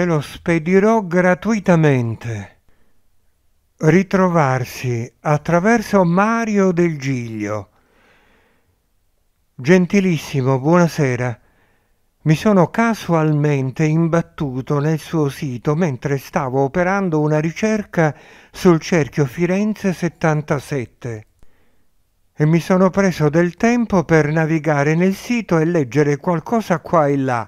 te lo spedirò gratuitamente. Ritrovarsi attraverso Mario del Giglio. Gentilissimo, buonasera. Mi sono casualmente imbattuto nel suo sito mentre stavo operando una ricerca sul cerchio Firenze 77 e mi sono preso del tempo per navigare nel sito e leggere qualcosa qua e là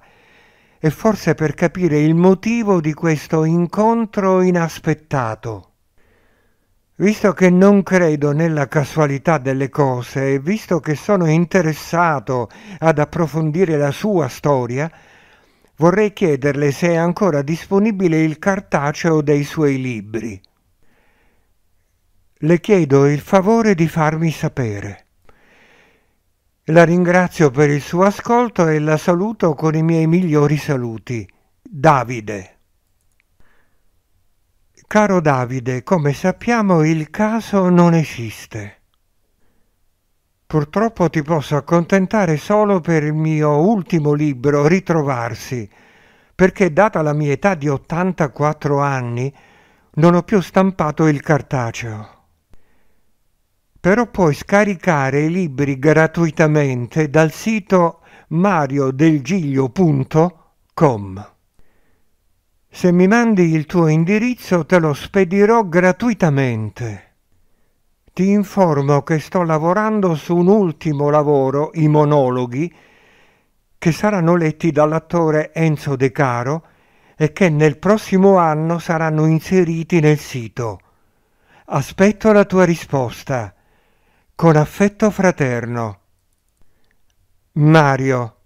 e forse per capire il motivo di questo incontro inaspettato. Visto che non credo nella casualità delle cose e visto che sono interessato ad approfondire la sua storia, vorrei chiederle se è ancora disponibile il cartaceo dei suoi libri. Le chiedo il favore di farmi sapere. La ringrazio per il suo ascolto e la saluto con i miei migliori saluti. Davide. Caro Davide, come sappiamo il caso non esiste. Purtroppo ti posso accontentare solo per il mio ultimo libro, Ritrovarsi, perché data la mia età di 84 anni non ho più stampato il cartaceo però puoi scaricare i libri gratuitamente dal sito mariodelgiglio.com. Se mi mandi il tuo indirizzo te lo spedirò gratuitamente. Ti informo che sto lavorando su un ultimo lavoro, i monologhi, che saranno letti dall'attore Enzo De Caro e che nel prossimo anno saranno inseriti nel sito. Aspetto la tua risposta con affetto fraterno. Mario